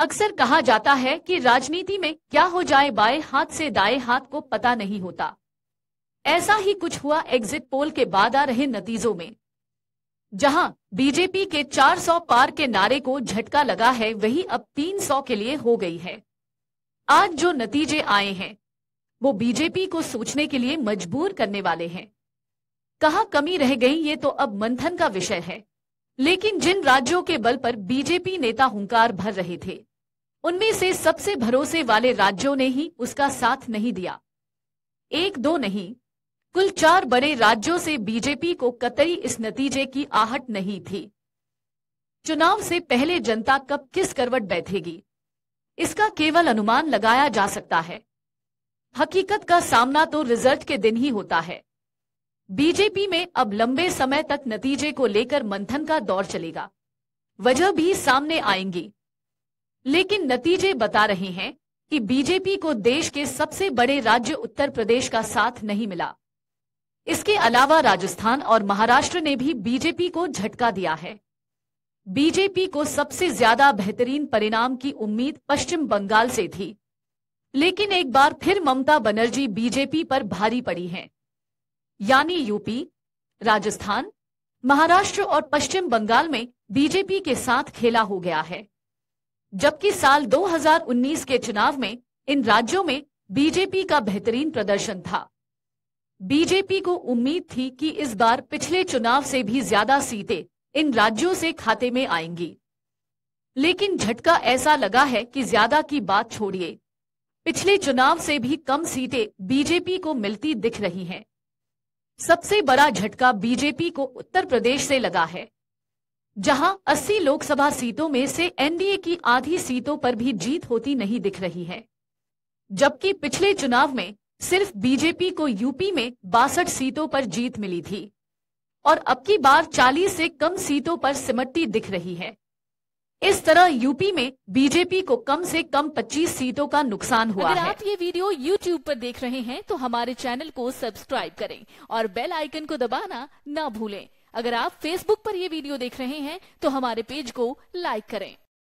अक्सर कहा जाता है कि राजनीति में क्या हो जाए बाएं हाथ से दाएं हाथ को पता नहीं होता ऐसा ही कुछ हुआ एग्जिट पोल के बाद आ रहे नतीजों में जहां बीजेपी के 400 पार के नारे को झटका लगा है वही अब 300 के लिए हो गई है आज जो नतीजे आए हैं वो बीजेपी को सोचने के लिए मजबूर करने वाले हैं कहा कमी रह गई ये तो अब मंथन का विषय है लेकिन जिन राज्यों के बल पर बीजेपी नेता हुंकार भर रहे थे उनमें से सबसे भरोसे वाले राज्यों ने ही उसका साथ नहीं दिया एक दो नहीं कुल चार बड़े राज्यों से बीजेपी को कतई इस नतीजे की आहट नहीं थी चुनाव से पहले जनता कब किस करवट बैठेगी इसका केवल अनुमान लगाया जा सकता है हकीकत का सामना तो रिजल्ट के दिन ही होता है बीजेपी में अब लंबे समय तक नतीजे को लेकर मंथन का दौर चलेगा वजह भी सामने आएंगी लेकिन नतीजे बता रहे हैं कि बीजेपी को देश के सबसे बड़े राज्य उत्तर प्रदेश का साथ नहीं मिला इसके अलावा राजस्थान और महाराष्ट्र ने भी बीजेपी को झटका दिया है बीजेपी को सबसे ज्यादा बेहतरीन परिणाम की उम्मीद पश्चिम बंगाल से थी लेकिन एक बार फिर ममता बनर्जी बीजेपी पर भारी पड़ी हैं। यानी यूपी राजस्थान महाराष्ट्र और पश्चिम बंगाल में बीजेपी के साथ खेला हो गया है जबकि साल 2019 के चुनाव में इन राज्यों में बीजेपी का बेहतरीन प्रदर्शन था बीजेपी को उम्मीद थी कि इस बार पिछले चुनाव से भी ज्यादा सीटें इन राज्यों से खाते में आएंगी लेकिन झटका ऐसा लगा है कि ज्यादा की बात छोड़िए पिछले चुनाव से भी कम सीटें बीजेपी को मिलती दिख रही हैं सबसे बड़ा झटका बीजेपी को उत्तर प्रदेश से लगा है जहां 80 लोकसभा सीटों में से एनडीए की आधी सीटों पर भी जीत होती नहीं दिख रही है जबकि पिछले चुनाव में सिर्फ बीजेपी को यूपी में बासठ सीटों पर जीत मिली थी और अब की बार 40 से कम सीटों पर सिमटती दिख रही है इस तरह यूपी में बीजेपी को कम से कम 25 सीटों का नुकसान हुआ अगर है। आप ये वीडियो यूट्यूब पर देख रहे हैं तो हमारे चैनल को सब्सक्राइब करें और बेल आइकन को दबाना ना भूलें अगर आप फेसबुक पर ये वीडियो देख रहे हैं तो हमारे पेज को लाइक करें